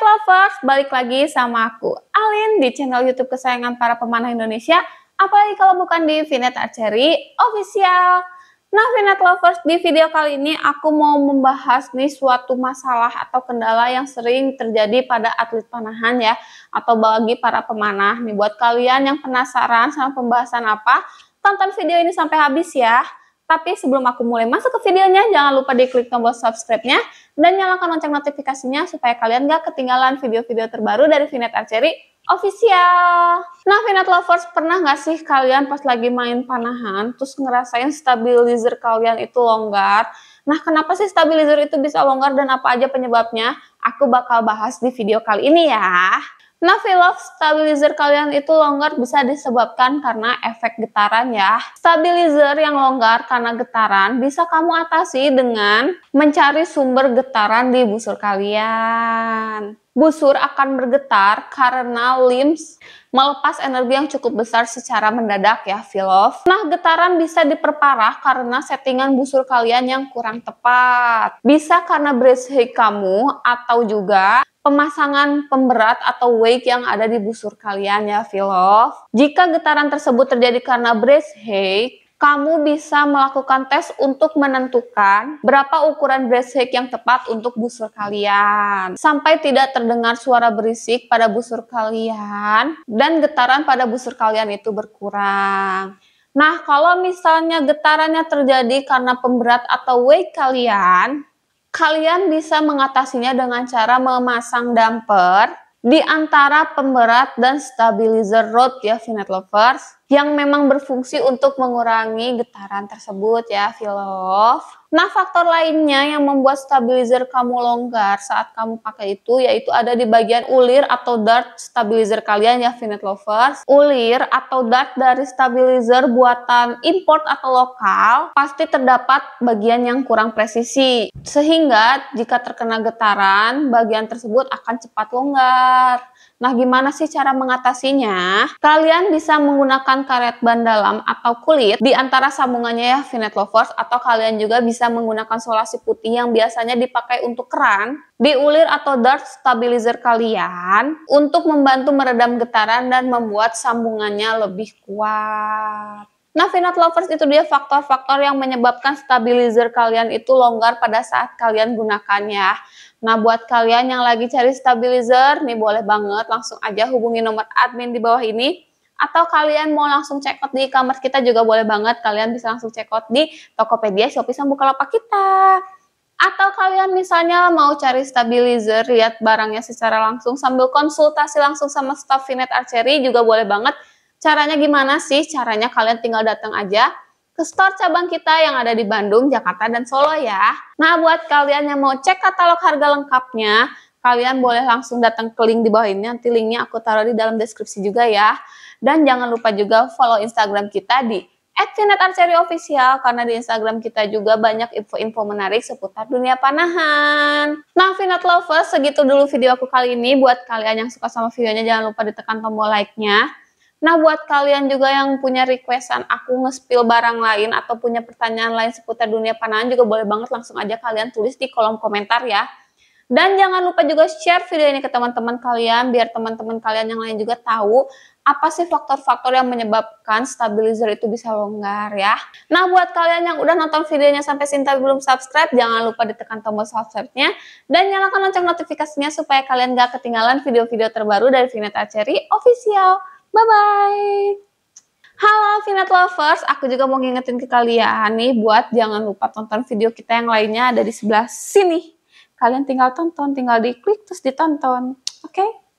Basket Lovers, balik lagi sama aku, Alin, di channel Youtube kesayangan para pemanah Indonesia, apalagi kalau bukan di Vinet Archery Official. Nah, Vinet Lovers, di video kali ini aku mau membahas nih suatu masalah atau kendala yang sering terjadi pada atlet panahan ya, atau bagi para pemanah. Nih, buat kalian yang penasaran sama pembahasan apa, tonton video ini sampai habis ya. Tapi sebelum aku mulai masuk ke videonya, jangan lupa di klik tombol subscribe-nya dan nyalakan lonceng notifikasinya supaya kalian gak ketinggalan video-video terbaru dari Vinet Archery official. Nah, Vinet Lovers, pernah gak sih kalian pas lagi main panahan, terus ngerasain stabilizer kalian itu longgar? Nah, kenapa sih stabilizer itu bisa longgar dan apa aja penyebabnya? Aku bakal bahas di video kali ini ya. Nah, feel stabilizer kalian itu longgar bisa disebabkan karena efek getaran ya. Stabilizer yang longgar karena getaran bisa kamu atasi dengan mencari sumber getaran di busur kalian. Busur akan bergetar karena limbs melepas energi yang cukup besar secara mendadak ya, Filof. Nah, getaran bisa diperparah karena settingan busur kalian yang kurang tepat. Bisa karena brace kamu atau juga pemasangan pemberat atau wake yang ada di busur kalian ya, Philov. Jika getaran tersebut terjadi karena brace head, kamu bisa melakukan tes untuk menentukan berapa ukuran brace head yang tepat untuk busur kalian. Sampai tidak terdengar suara berisik pada busur kalian dan getaran pada busur kalian itu berkurang. Nah, kalau misalnya getarannya terjadi karena pemberat atau weight kalian, Kalian bisa mengatasinya dengan cara memasang damper di antara pemberat dan stabilizer rod ya finet Lovers yang memang berfungsi untuk mengurangi getaran tersebut ya, Filof. Nah, faktor lainnya yang membuat stabilizer kamu longgar saat kamu pakai itu yaitu ada di bagian ulir atau dart stabilizer kalian ya, Finet Lovers. Ulir atau dart dari stabilizer buatan import atau lokal pasti terdapat bagian yang kurang presisi. Sehingga jika terkena getaran, bagian tersebut akan cepat longgar. Nah, gimana sih cara mengatasinya? Kalian bisa menggunakan karet ban dalam atau kulit di antara sambungannya ya Finet Lovers atau kalian juga bisa menggunakan solasi putih yang biasanya dipakai untuk keran diulir atau dart stabilizer kalian untuk membantu meredam getaran dan membuat sambungannya lebih kuat. Nah, Finite Lovers itu dia faktor-faktor yang menyebabkan stabilizer kalian itu longgar pada saat kalian gunakannya. Nah, buat kalian yang lagi cari stabilizer, nih boleh banget langsung aja hubungi nomor admin di bawah ini atau kalian mau langsung check out di e-commerce kita juga boleh banget. Kalian bisa langsung check out di Tokopedia, Shopee, sama Bukalapak kita. Atau kalian misalnya mau cari stabilizer, lihat barangnya secara langsung sambil konsultasi langsung sama staff Finet Archery juga boleh banget. Caranya gimana sih? Caranya kalian tinggal datang aja ke store cabang kita yang ada di Bandung, Jakarta, dan Solo ya. Nah, buat kalian yang mau cek katalog harga lengkapnya, Kalian boleh langsung datang ke link di bawah ini, nanti linknya aku taruh di dalam deskripsi juga ya. Dan jangan lupa juga follow Instagram kita di @finetarseri_official karena di Instagram kita juga banyak info-info menarik seputar dunia panahan. Nah, finet Lovers, segitu dulu video aku kali ini. Buat kalian yang suka sama videonya, jangan lupa ditekan tombol like-nya. Nah, buat kalian juga yang punya requestan aku nge barang lain atau punya pertanyaan lain seputar dunia panahan juga boleh banget langsung aja kalian tulis di kolom komentar ya. Dan jangan lupa juga share video ini ke teman-teman kalian biar teman-teman kalian yang lain juga tahu apa sih faktor-faktor yang menyebabkan stabilizer itu bisa longgar ya. Nah, buat kalian yang udah nonton videonya sampai sini tapi belum subscribe, jangan lupa ditekan tombol subscribe-nya dan nyalakan lonceng notifikasinya supaya kalian gak ketinggalan video-video terbaru dari Vinet Cherry official. Bye-bye! Halo Finet Lovers, aku juga mau ngingetin ke kalian nih buat jangan lupa tonton video kita yang lainnya ada di sebelah sini kalian tinggal tonton, tinggal diklik terus ditonton. Oke? Okay?